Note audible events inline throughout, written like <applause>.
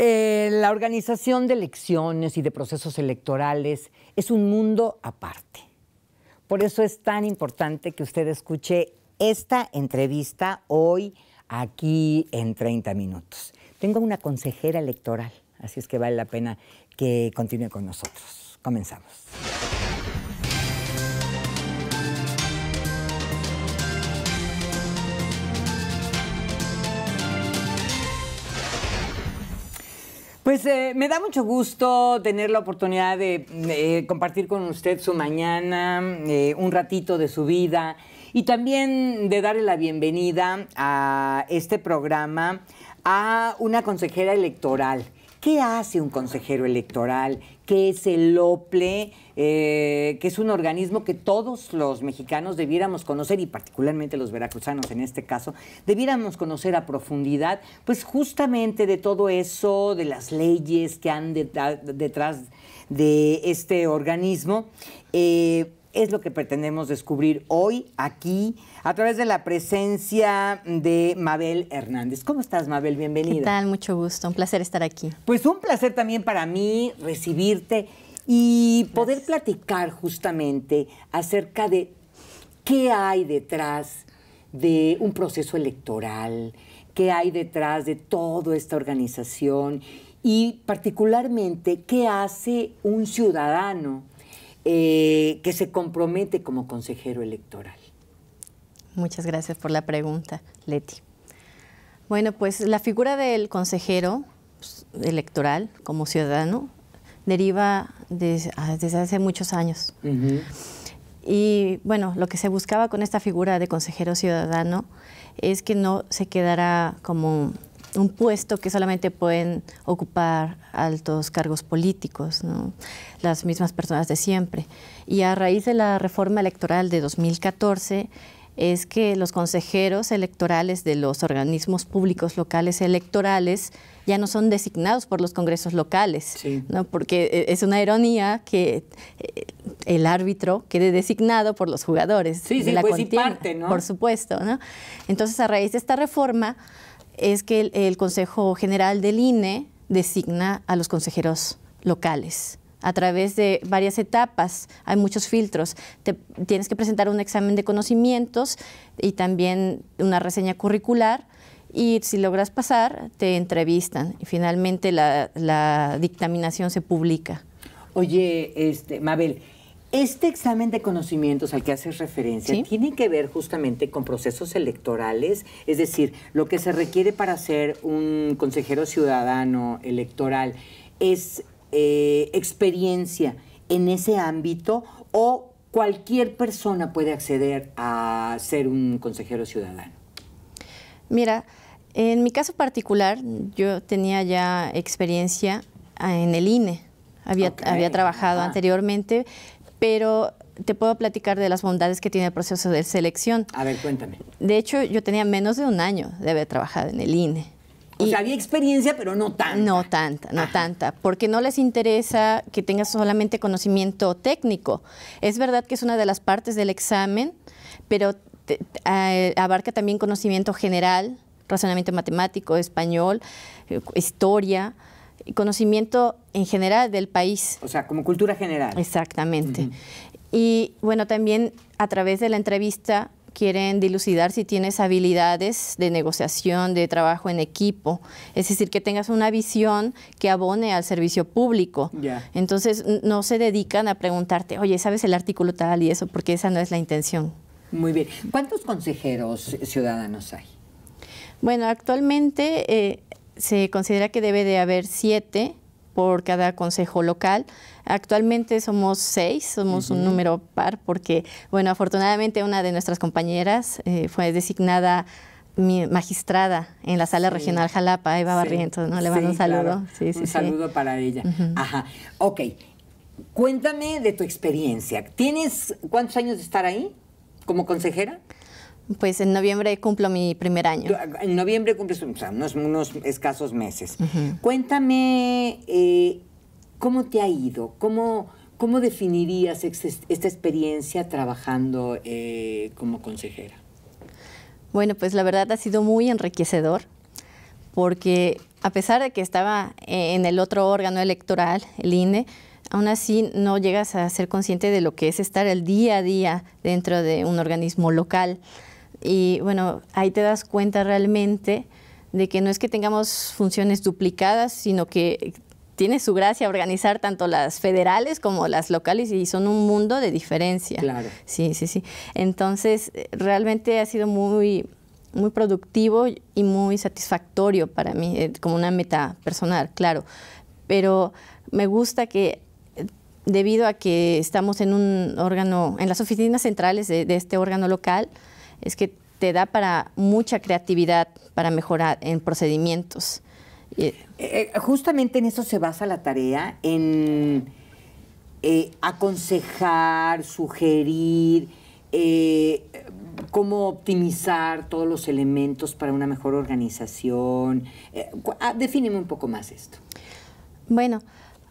Eh, la organización de elecciones y de procesos electorales es un mundo aparte. Por eso es tan importante que usted escuche esta entrevista hoy aquí en 30 minutos. Tengo una consejera electoral, así es que vale la pena que continúe con nosotros. Comenzamos. Pues eh, me da mucho gusto tener la oportunidad de eh, compartir con usted su mañana, eh, un ratito de su vida y también de darle la bienvenida a este programa a una consejera electoral ¿Qué hace un consejero electoral? ¿Qué es el OPLE? Eh, que es un organismo que todos los mexicanos debiéramos conocer, y particularmente los veracruzanos en este caso, debiéramos conocer a profundidad, pues justamente de todo eso, de las leyes que han detrás de este organismo. Eh, es lo que pretendemos descubrir hoy aquí a través de la presencia de Mabel Hernández. ¿Cómo estás, Mabel? Bienvenida. ¿Qué tal? Mucho gusto. Un placer estar aquí. Pues un placer también para mí recibirte y poder platicar justamente acerca de qué hay detrás de un proceso electoral, qué hay detrás de toda esta organización y particularmente qué hace un ciudadano eh, que se compromete como consejero electoral? Muchas gracias por la pregunta, Leti. Bueno, pues la figura del consejero pues, electoral como ciudadano deriva ah, desde, hace muchos años. Y bueno, lo que se buscaba con esta figura de consejero ciudadano es que no se quedara como un puesto que solamente pueden ocupar altos cargos políticos, las mismas personas de siempre. Y a raíz de la reforma electoral de 2014 es que los consejeros electorales de los organismos públicos locales electorales ya no son designados por los congresos locales, porque eh, es una ironía que eh, el árbitro quede designado por los jugadores sí, pues, ¿no? por supuesto. ¿no? Entonces, a raíz de esta reforma, es que el, Consejo General del INE designa a los consejeros locales a través de varias etapas, hay muchos filtros. Te, tienes que presentar un examen de conocimientos y también una reseña curricular y si logras pasar, te entrevistan y finalmente la, la dictaminación se publica. Oye, este, Mabel, este examen de conocimientos al que haces referencia tiene que ver justamente con procesos electorales, es decir, lo que se requiere para ser un consejero ciudadano electoral es eh, experiencia en ese ámbito o cualquier persona puede acceder a ser un consejero ciudadano. Mira, en mi caso particular yo tenía ya experiencia en el INE. Había, trabajado anteriormente, pero te puedo platicar de las bondades que tiene el proceso de selección. A ver, cuéntame. De hecho, yo tenía menos de un año de haber trabajado en el INE. O y había experiencia, pero no tanta. No tanta, no tanta, porque no les interesa que tengas solamente conocimiento técnico. Es verdad que es una de las partes del examen, pero eh, abarca también conocimiento general, razonamiento matemático, español, eh, historia conocimiento en general del país. O sea, como cultura general. Exactamente. Y bueno, también a través de la entrevista quieren dilucidar si tienes habilidades de negociación, de trabajo en equipo, es decir, que tengas una visión que abone al servicio público. Entonces, no se dedican a preguntarte, oye, ¿sabes el artículo tal y eso? Porque esa no es la intención. Muy bien. ¿Cuántos consejeros ciudadanos hay? Bueno, actualmente eh, se considera que debe de haber siete por cada consejo local. Actualmente somos seis, somos un número par porque, bueno, afortunadamente una de nuestras compañeras eh, fue designada magistrada en la sala regional Jalapa, Eva Barrientos, ¿no? Le mando un saludo. un saludo para ella. Ajá. Ok. Cuéntame de tu experiencia. ¿Tienes cuántos años de estar ahí como consejera? Pues en noviembre cumplo mi primer año. En noviembre cumples unos, escasos meses. Cuéntame eh, cómo te ha ido, cómo, cómo definirías esta experiencia trabajando eh, como consejera. Bueno, pues la verdad ha sido muy enriquecedor porque a pesar de que estaba eh, en el otro órgano electoral, el INE, aún así no llegas a ser consciente de lo que es estar el día a día dentro de un organismo local. Y bueno, ahí te das cuenta realmente de que no es que tengamos funciones duplicadas, sino que tiene su gracia organizar tanto las federales como las locales y son un mundo de diferencia. Claro. Sí, sí, sí. Entonces, realmente ha sido muy, productivo y muy satisfactorio para mí, eh, como una meta personal, claro. Pero me gusta que debido a que estamos en un órgano, en las oficinas centrales de este órgano local, es que te da para mucha creatividad, para mejorar en procedimientos. Eh, eh, eh, justamente en eso se basa la tarea, en aconsejar, sugerir, cómo optimizar todos los elementos para una mejor organización. Ah, defíneme un poco más esto. Bueno,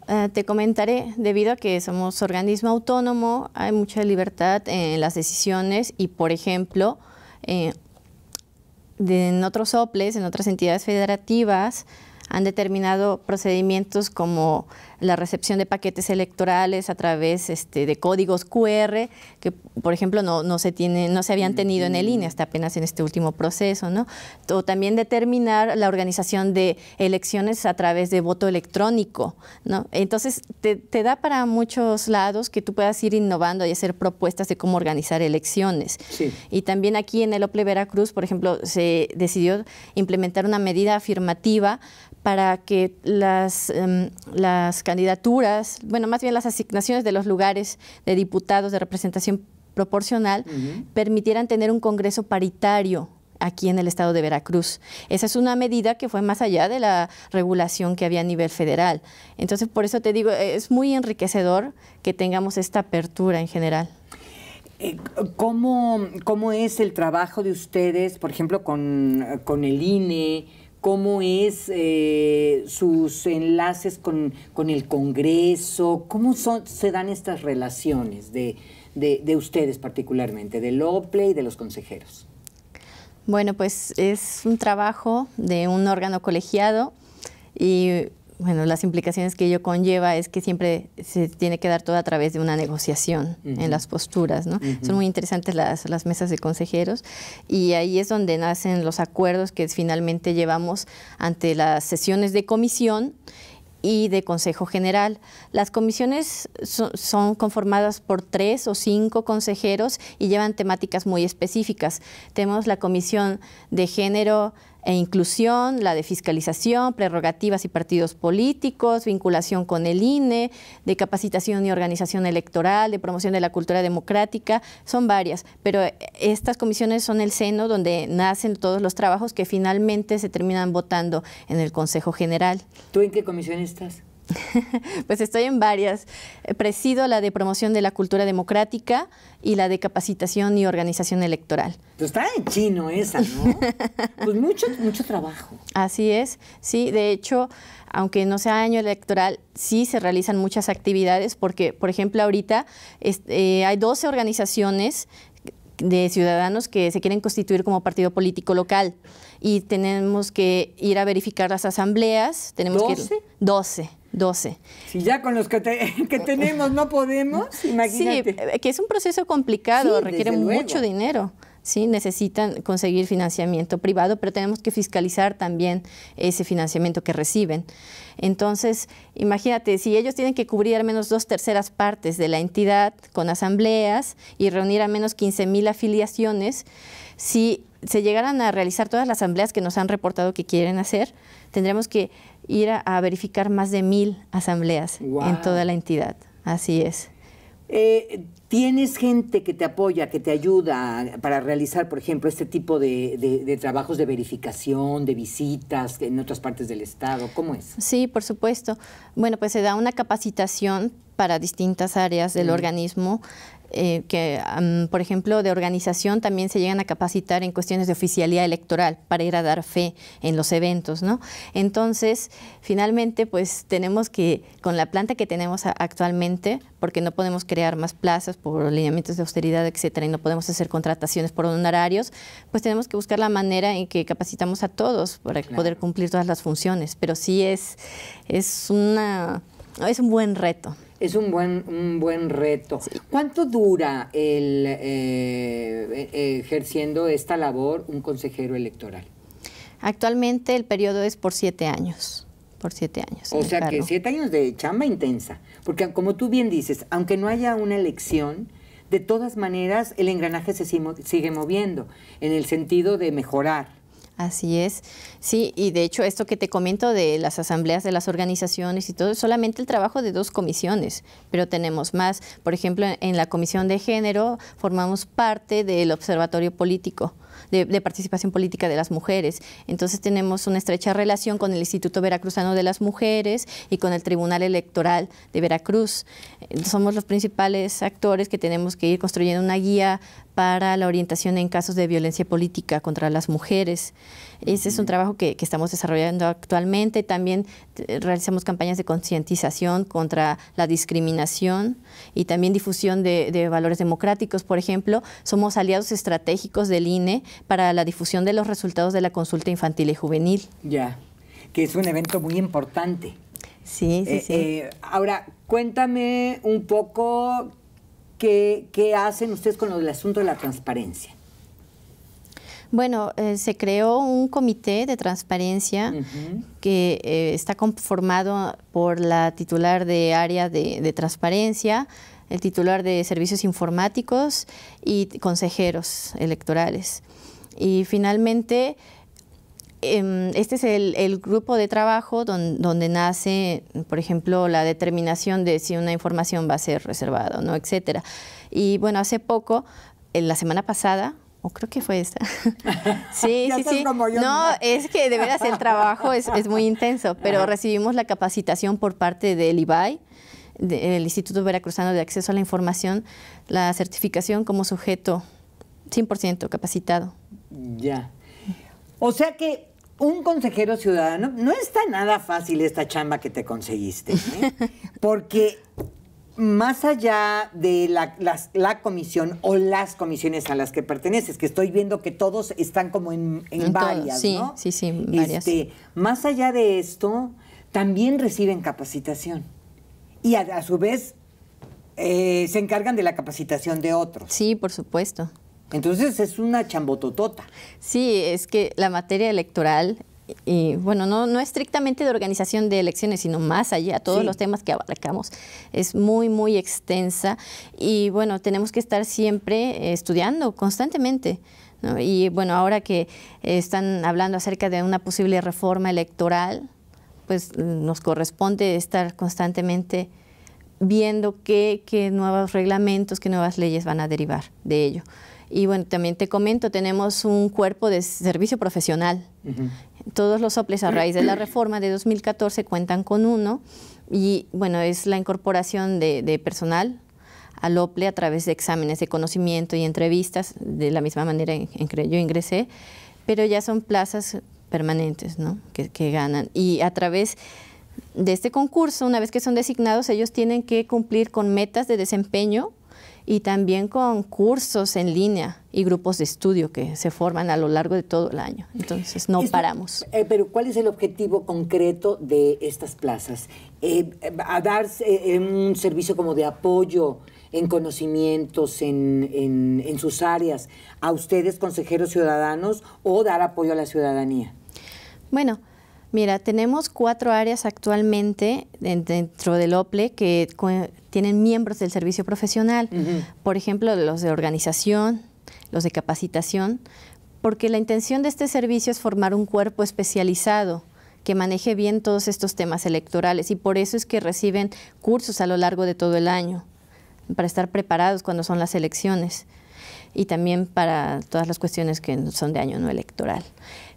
eh, te comentaré, debido a que somos organismo autónomo, hay mucha libertad en las decisiones y, por ejemplo, eh, en otros OPLES, en otras entidades federativas, han determinado procedimientos como la recepción de paquetes electorales a través este, de códigos QR, que por ejemplo no, no, se, tiene, no se habían tenido en el INE hasta apenas en este último proceso, ¿no? O también determinar la organización de elecciones a través de voto electrónico, ¿no? Entonces te, da para muchos lados que tú puedas ir innovando y hacer propuestas de cómo organizar elecciones. Y también aquí en el OPLE Veracruz, por ejemplo, se decidió implementar una medida afirmativa para que las, em, las candidaturas, bueno, más bien las asignaciones de los lugares de diputados de representación proporcional, permitieran tener un Congreso paritario aquí en el estado de Veracruz. Esa es una medida que fue más allá de la regulación que había a nivel federal. Entonces, por eso te digo, eh, es muy enriquecedor que tengamos esta apertura en general. Eh, ¿Cómo, es el trabajo de ustedes, por ejemplo, con, con el INE, cómo es eh, sus enlaces con, el Congreso, cómo son, se dan estas relaciones de, de ustedes particularmente, del OPLE y de los consejeros. Bueno, pues es un trabajo de un órgano colegiado y bueno, las implicaciones que ello conlleva es que siempre se tiene que dar todo a través de una negociación en las posturas, Son muy interesantes las, mesas de consejeros y ahí es donde nacen los acuerdos que finalmente llevamos ante las sesiones de comisión y de Consejo General. Las comisiones son conformadas por tres o cinco consejeros y llevan temáticas muy específicas. Tenemos la comisión de género, e inclusión, la de fiscalización, prerrogativas y partidos políticos, vinculación con el INE, de capacitación y organización electoral, de promoción de la cultura democrática, son varias, pero estas comisiones son el seno donde nacen todos los trabajos que finalmente se terminan votando en el Consejo General. ¿Tú en qué comisión estás? <laughs> pues estoy en varias. Eh, presido la de promoción de la cultura democrática y la de capacitación y organización electoral. Pues está en chino esa, ¿no? <laughs> pues mucho, mucho trabajo. Así es, sí. De hecho, aunque no sea año electoral, sí se realizan muchas actividades porque, por ejemplo, ahorita eh, hay 12 organizaciones de ciudadanos que se quieren constituir como partido político local y tenemos que ir a verificar las asambleas. Tenemos Que 12. 12. Si ya con los que, <laughs> tenemos no podemos, imagínate. Sí, eh, que es un proceso complicado, requiere mucho dinero. ¿sí? necesitan conseguir financiamiento privado, pero tenemos que fiscalizar también ese financiamiento que reciben. Entonces, imagínate, si ellos tienen que cubrir al menos dos terceras partes de la entidad con asambleas y reunir al menos 15 mil afiliaciones, si se llegaran a realizar todas las asambleas que nos han reportado que quieren hacer, tendremos que ir a, verificar más de mil asambleas en toda la entidad. Así es. Eh, ¿Tienes gente que te apoya, que te ayuda para realizar, por ejemplo, este tipo de, trabajos de verificación, de visitas en otras partes del Estado? ¿Cómo es? Sí, por supuesto. Bueno, pues se da una capacitación para distintas áreas del organismo. Eh, que, por ejemplo, de organización también se llegan a capacitar en cuestiones de oficialidad electoral para ir a dar fe en los eventos, ¿no? Entonces, finalmente, pues tenemos que, con la planta que tenemos actualmente, porque no podemos crear más plazas por lineamientos de austeridad, etcétera, y no podemos hacer contrataciones por honorarios, pues tenemos que buscar la manera en que capacitamos a todos para poder cumplir todas las funciones. Pero sí es, es, una, es un buen reto. Es un buen, un buen reto. ¿Cuánto dura el eh, eh, ejerciendo esta labor un consejero electoral? Actualmente el periodo es por siete años. Por siete años. O sea que siete años de chamba intensa. Porque como tú bien dices, aunque no haya una elección, de todas maneras el engranaje se sigue moviendo en el sentido de mejorar Así es, sí, y de hecho esto que te comento de las asambleas de las organizaciones y todo, es solamente el trabajo de dos comisiones, pero tenemos más. Por ejemplo, en la Comisión de Género formamos parte del Observatorio Político, de, participación política de las mujeres. Entonces tenemos una estrecha relación con el Instituto Veracruzano de las Mujeres y con el Tribunal Electoral de Veracruz. Eh, somos los principales actores que tenemos que ir construyendo una guía para la orientación en casos de violencia política contra las mujeres. Ese es un trabajo que, estamos desarrollando actualmente. También eh, realizamos campañas de concientización contra la discriminación y también difusión de valores democráticos. Por ejemplo, somos aliados estratégicos del INE para la difusión de los resultados de la consulta infantil y juvenil. Ya, que es un evento muy importante. Sí, sí, eh, sí. Eh, ahora, cuéntame un poco qué, hacen ustedes con el asunto de la transparencia. Bueno, eh, se creó un comité de transparencia que está conformado por la titular de área de transparencia, el titular de servicios informáticos y consejeros electorales. Y finalmente, em, este es el, grupo de trabajo donde, nace, por ejemplo, la determinación de si una información va a ser reservada o no, etcétera. Y bueno, hace poco, la semana pasada, o creo que fue esta. <laughs> No, es que de veras el trabajo es, es muy intenso, pero recibimos la capacitación por parte del IBAI el Instituto Veracruzano de Acceso a la Información la certificación como sujeto 100% capacitado. Ya. O sea que un consejero ciudadano, no está nada fácil esta chamba que te conseguiste, ¿eh? <laughs> porque más allá de la, comisión o las comisiones a las que perteneces, que estoy viendo que todos están como en, varias, sí, Sí, sí, varias. Este, más allá de esto, también reciben capacitación y a, su vez eh, se encargan de la capacitación de otros. Sí, por supuesto. Entonces es una chambototota. Sí, es que la materia electoral, y bueno, no, no estrictamente de organización de elecciones, sino más allá, todos los temas que abarcamos, es muy, muy extensa y bueno, tenemos que estar siempre eh, estudiando constantemente. Y bueno, ahora que eh, están hablando acerca de una posible reforma electoral, pues nos corresponde estar constantemente viendo qué, nuevos reglamentos, qué nuevas leyes van a derivar de ello. Y bueno, también te comento, tenemos un cuerpo de servicio profesional. Todos los OPLES a raíz de la reforma de 2014 cuentan con uno y bueno, es la incorporación de, personal al OPLE a través de exámenes de conocimiento y entrevistas, de la misma manera en que yo ingresé, pero ya son plazas permanentes, ¿no? Que, ganan. Y a través de este concurso, una vez que son designados, ellos tienen que cumplir con metas de desempeño y también con cursos en línea y grupos de estudio que se forman a lo largo de todo el año. Entonces, no paramos. Eh, pero, ¿cuál es el objetivo concreto de estas plazas? Eh, eh, ¿A dar un servicio como de apoyo en conocimientos, en sus áreas, a ustedes, consejeros ciudadanos, o dar apoyo a la ciudadanía? Bueno, mira, tenemos cuatro áreas actualmente dentro del OPLE que tienen miembros del servicio profesional. Por ejemplo, los de organización, los de capacitación, porque la intención de este servicio es formar un cuerpo especializado que maneje bien todos estos temas electorales y por eso es que reciben cursos a lo largo de todo el año para estar preparados cuando son las elecciones y también para todas las cuestiones que son de año no electoral.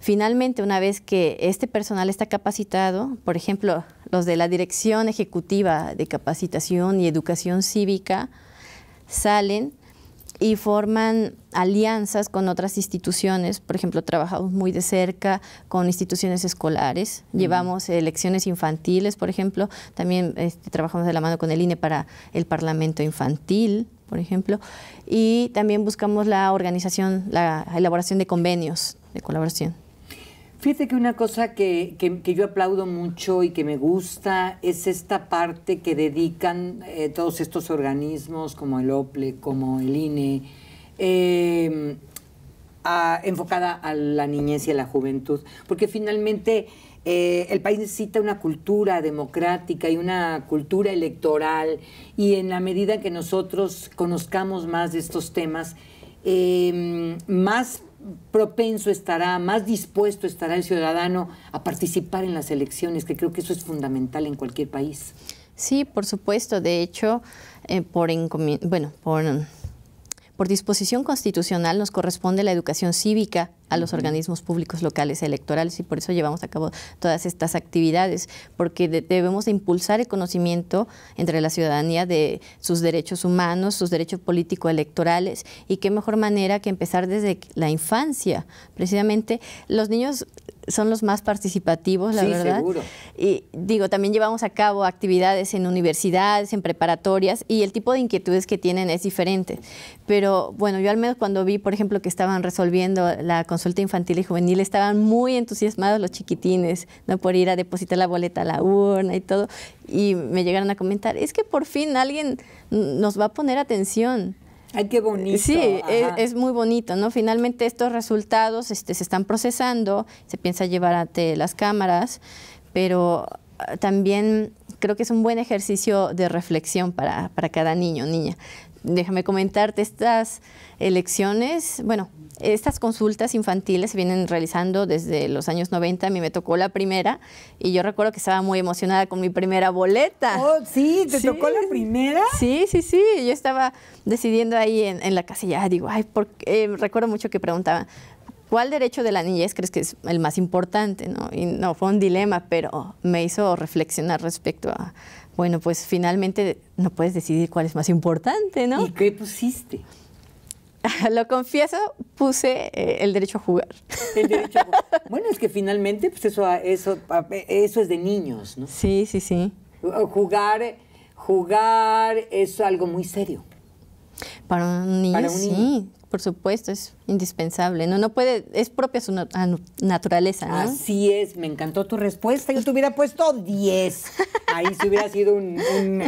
Finalmente, una vez que este personal está capacitado, por ejemplo, los de la Dirección Ejecutiva de Capacitación y Educación Cívica salen y forman alianzas con otras instituciones. Por ejemplo, trabajamos muy de cerca con instituciones escolares, mm. llevamos elecciones infantiles, por ejemplo, también este, trabajamos de la mano con el INE para el Parlamento Infantil por ejemplo, y también buscamos la organización, la elaboración de convenios de colaboración. Fíjate que una cosa que, yo aplaudo mucho y que me gusta es esta parte que dedican eh, todos estos organismos como el OPLE, como el INE, em, enfocada a la niñez y a la juventud, porque finalmente eh, el país necesita una cultura democrática y una cultura electoral y en la medida que nosotros conozcamos más de estos temas, em, más propenso estará, más dispuesto estará el ciudadano a participar en las elecciones, que creo que eso es fundamental en cualquier país. Sí, por supuesto. De hecho, eh, bueno, por disposición constitucional nos corresponde la educación cívica a los organismos públicos locales electorales y por eso llevamos a cabo todas estas actividades, porque debemos de impulsar el conocimiento entre la ciudadanía de sus derechos humanos, sus derechos político-electorales y qué mejor manera que empezar desde la infancia. Precisamente los niños son los más participativos, la sí, Seguro. Y digo, también llevamos a cabo actividades en universidades, en preparatorias, y el tipo de inquietudes que tienen es diferente. Pero bueno, yo al menos cuando vi, por ejemplo, que estaban resolviendo la infantil y juvenil estaban muy entusiasmados los chiquitines, ¿no? Por ir a depositar la boleta a la urna y todo. Y me llegaron a comentar, es que por fin alguien nos va a poner atención. Ay, qué bonito. Sí, e es, muy bonito, ¿no? Finalmente estos resultados este, se están procesando, se piensa llevar ante las cámaras, pero ah, también creo que es un buen ejercicio de reflexión para, para cada niño, niña. Déjame comentarte, estas elecciones, bueno, estas consultas infantiles se vienen realizando desde los años 90. A mí me tocó la primera y yo recuerdo que estaba muy emocionada con mi primera boleta. Oh, sí, ¿te tocó la primera? Sí, sí, sí. Yo estaba decidiendo ahí en, la casilla. Ah, digo, ay, porque eh, recuerdo mucho que preguntaban, ¿cuál derecho de la niñez crees que es el más importante? ¿no? Y no, fue un dilema, pero me hizo reflexionar respecto a, bueno, pues finalmente no puedes decidir cuál es más importante, ¿no? ¿Y qué pusiste? <laughs> Lo confieso, puse eh, el derecho a jugar. <laughs> Bueno, es que finalmente, pues eso, ah, eso, ah, eso es de niños, ¿no? Sí, sí, sí. Jugar, jugar es algo muy serio. Para un niño, sí, por supuesto, es indispensable. No, no puede, es propia su naturaleza. ¿no? Así es, me encantó tu respuesta. Yo te hubiera puesto 10. Ahí se hubiera sido un,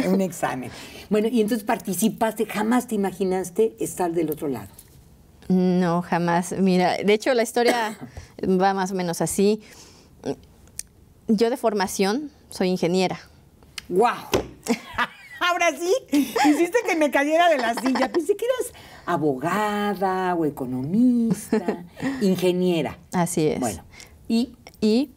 un, examen. Bueno, y entonces participaste, jamás te imaginaste estar del otro lado. No, jamás. Mira, de hecho la historia va más o menos así. Yo de formación soy ingeniera. ¡Wow! Ahora sí, hiciste que me cayera de la silla. Pensé que eras abogada o economista, ingeniera. Así es. Bueno, y... Y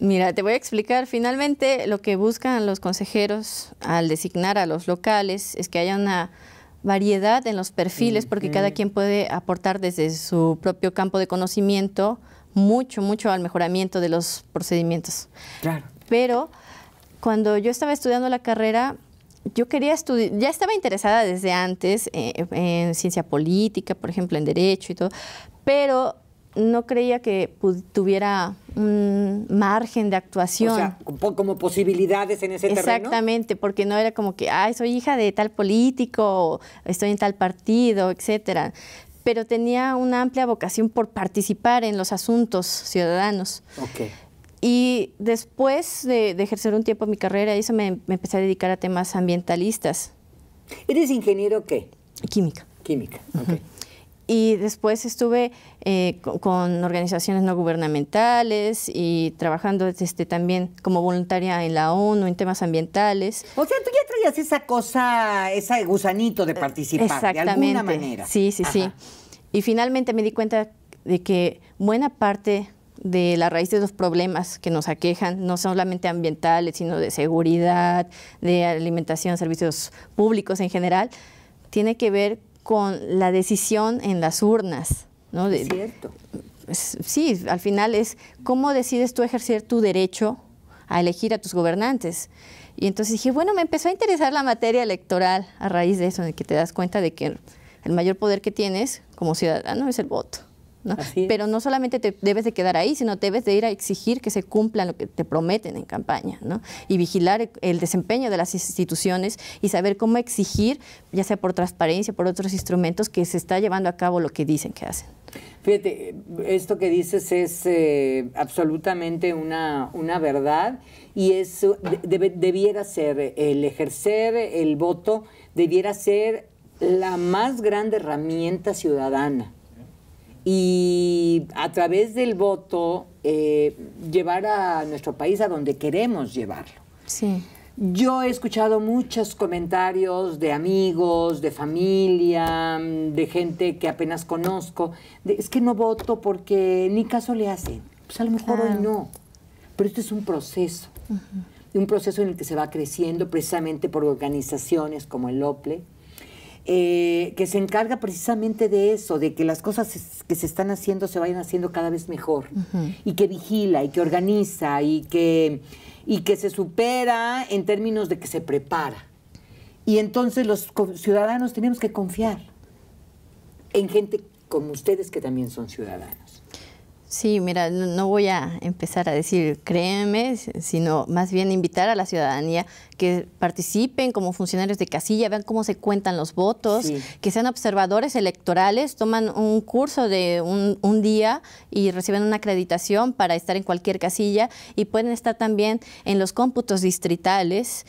Mira, te voy a explicar. Finalmente, lo que buscan los consejeros al designar a los locales es que haya una variedad en los perfiles, porque cada quien puede aportar desde su propio campo de conocimiento mucho, mucho al mejoramiento de los procedimientos. Claro. Pero cuando yo estaba estudiando la carrera, yo quería estudiar, ya estaba interesada desde antes eh, en ciencia política, por ejemplo, en derecho y todo, pero no creía que tuviera un margen de actuación. O sea, como posibilidades en ese terreno. Exactamente, porque no era como que, ay, soy hija de tal político, estoy en tal partido, etcétera. Pero tenía una amplia vocación por participar en los asuntos ciudadanos. Okay. Y después de, ejercer un tiempo mi carrera, eso me, me, empecé a dedicar a temas ambientalistas. ¿Eres ingeniero qué? Química. Química, ok. Y después estuve eh, con, organizaciones no gubernamentales y trabajando este, también como voluntaria en la ONU en temas ambientales. O sea, tú ya traías esa cosa, ese gusanito de participar, de alguna manera. Sí, sí, sí. Y finalmente me di cuenta de que buena parte de la raíz de los problemas que nos aquejan, no solamente ambientales, sino de seguridad, de alimentación, servicios públicos en general, tiene que ver con la decisión en las urnas. ¿no? Cierto. Sí, al final es cómo decides tú ejercer tu derecho a elegir a tus gobernantes. Y entonces dije, bueno, me empezó a interesar la materia electoral a raíz de eso, en el que te das cuenta de que el mayor poder que tienes como ciudadano es el voto. Pero no solamente te debes de quedar ahí, sino debes de ir a exigir que se cumplan lo que te prometen en campaña, Y vigilar el desempeño de las instituciones y saber cómo exigir, ya sea por transparencia, por otros instrumentos, que se está llevando a cabo lo que dicen que hacen. Fíjate, esto que dices es eh, absolutamente una, verdad y eso debiera ser, el ejercer el voto debiera ser la más grande herramienta ciudadana y a través del voto eh, llevar a nuestro país a donde queremos llevarlo. Yo he escuchado muchos comentarios de amigos, de familia, de gente que apenas conozco. es que no voto porque ni caso le hacen. Pues a lo mejor hoy no. Pero esto es un proceso. Un proceso en el que se va creciendo precisamente por organizaciones como el OPLE, eh, que se encarga precisamente de eso, de que las cosas que se están haciendo se vayan haciendo cada vez mejor, y que vigila, y que organiza, y que, y que se supera en términos de que se prepara. Y entonces los ciudadanos tenemos que confiar en gente como ustedes que también son ciudadanos. Sí, mira, no voy a empezar a decir créeme, sino más bien invitar a la ciudadanía que participen como funcionarios de casilla, vean cómo se cuentan los votos, que sean observadores electorales, toman un curso de un, día y reciben una acreditación para estar en cualquier casilla y pueden estar también en los cómputos distritales,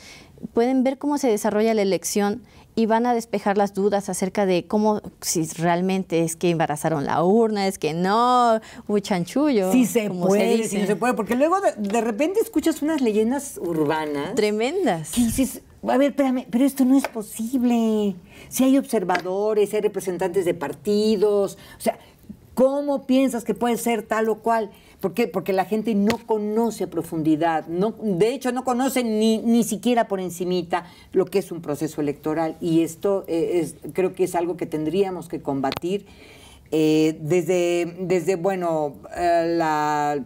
pueden ver cómo se desarrolla la elección y van a despejar las dudas acerca de cómo, si realmente es que embarazaron la urna, es que no, chanchullo. Si se puede, si no se puede, porque luego de, repente escuchas unas leyendas urbanas. Tremendas. a ver, espérame, pero esto no es posible. Si hay observadores, si hay representantes de partidos, o sea, ¿cómo piensas que puede ser tal o cual? ¿Por qué? Porque la gente no conoce a profundidad, no, de hecho no conoce ni, ni siquiera por encimita lo que es un proceso electoral y esto eh, es, creo que es algo que tendríamos que combatir eh, desde, desde, bueno, eh, la,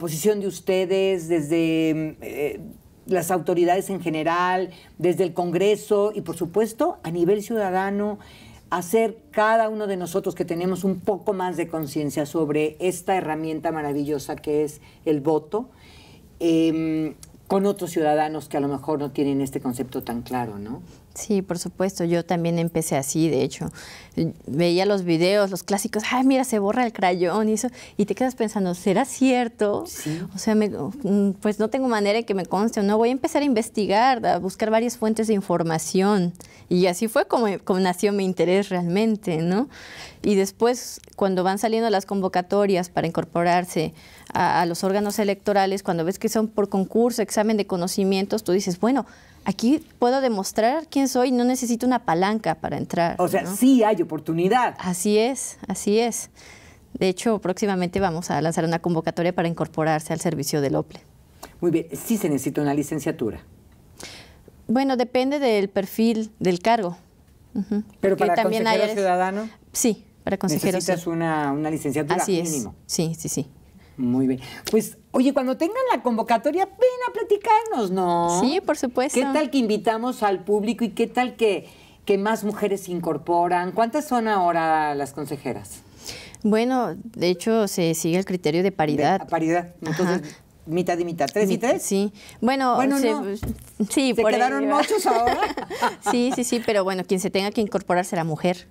posición de ustedes, desde las autoridades en general, desde el Congreso y por supuesto a nivel ciudadano hacer cada uno de nosotros que tenemos un poco más de conciencia sobre esta herramienta maravillosa que es el voto, em, con otros ciudadanos que a lo mejor no tienen este concepto tan claro, ¿no? Sí, por supuesto, yo también empecé así, de hecho. Veía los videos, los clásicos, ay, mira, se borra el crayón y eso, y te quedas pensando, ¿será cierto? O sea, mm, pues no tengo manera de que me conste, o no voy a empezar a investigar, a buscar varias fuentes de información. Y así fue como, como nació mi interés realmente, ¿no? Y después, cuando van saliendo las convocatorias para incorporarse a, los órganos electorales, cuando ves que son por concurso, examen de conocimientos, tú dices, bueno, aquí puedo demostrar quién soy, no necesito una palanca para entrar. O sea, sí hay oportunidad. Así es, así es. De hecho, próximamente vamos a lanzar una convocatoria para incorporarse al servicio del OPLE. Muy bien, sí se necesita una licenciatura. Bueno, depende del perfil del cargo. Pero para también consejero ciudadano. Sí, para consejeros. Necesitas una, una licenciatura Así Es. Sí, sí, sí. Muy bien. Pues, oye, cuando tengan la convocatoria, ven a platicarnos, ¿no? Sí, por supuesto. ¿Qué tal que invitamos al público y qué tal que, que más mujeres se incorporan? ¿Cuántas son ahora las consejeras? Bueno, de hecho, se sigue el criterio de paridad. De, paridad. Entonces, mitad y mitad, tres y tres. Sí, bueno, sí, ¿Se quedaron muchos ahora. <laughs> sí, sí, sí, pero bueno, quien se tenga que incorporar será mujer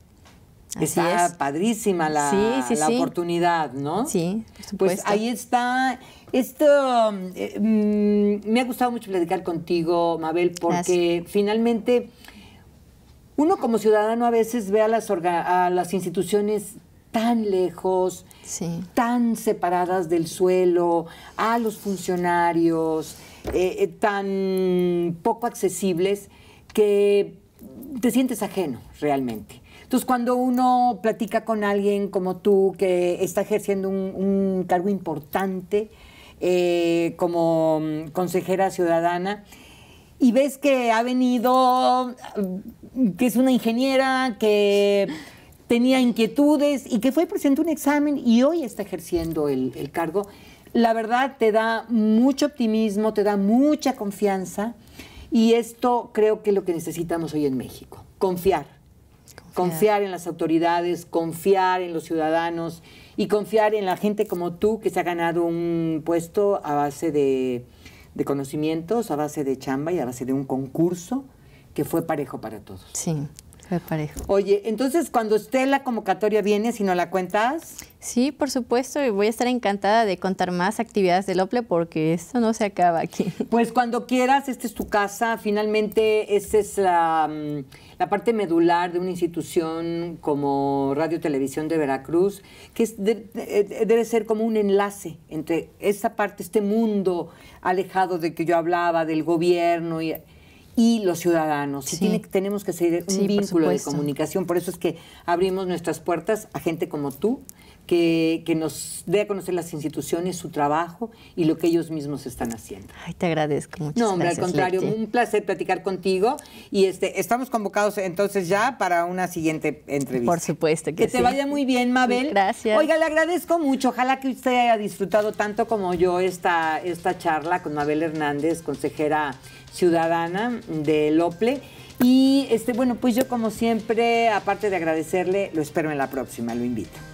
está padrísima la, la oportunidad, ¿no? Sí, Pues ahí está. Esto eh, mm, me ha gustado mucho platicar contigo, Mabel, porque finalmente uno como ciudadano a veces ve a las, las instituciones tan lejos, tan separadas del suelo, a los funcionarios, eh, eh, tan poco accesibles, que te sientes ajeno realmente. Entonces, cuando uno platica con alguien como tú que está ejerciendo un, cargo importante eh, como mm, consejera ciudadana, y ves que ha venido, mm, que es una ingeniera, que tenía inquietudes y que fue presente un examen y hoy está ejerciendo el, el cargo, la verdad te da mucho optimismo, te da mucha confianza y esto creo que es lo que necesitamos hoy en México, confiar confiar. en las autoridades, confiar en los ciudadanos y confiar en la gente como tú que se ha ganado un puesto a base de, de conocimientos, a base de chamba y a base de un concurso que fue parejo para todos. Sí, Oye, entonces cuando esté la convocatoria viene, si no la cuentas. Sí, por supuesto, y voy a estar encantada de contar más actividades del OPLE porque esto no se acaba aquí. <laughs> Pues cuando quieras, esta es tu casa. Finalmente, esta es mm, la, parte medular de una institución como Radio Televisión de Veracruz, que debe ser como un enlace entre esta parte, este mundo alejado de que yo hablaba, del gobierno y y los ciudadanos. tenemos que seguir un vínculo de comunicación. Por eso es que abrimos nuestras puertas a gente como tú, que, nos dé a conocer las instituciones, su trabajo y lo que ellos mismos están haciendo. Ay, te agradezco mucho. No, hombre, al contrario, un placer platicar contigo y este, estamos convocados entonces ya para una siguiente entrevista. Por supuesto que, que te vaya muy bien, Mabel. Gracias. Oiga, le agradezco mucho. Ojalá que usted haya disfrutado tanto como yo esta, esta charla con Mabel Hernández, consejera ciudadana de Lople. Y este, bueno, pues yo como siempre, aparte de agradecerle, lo espero en la próxima, lo invito.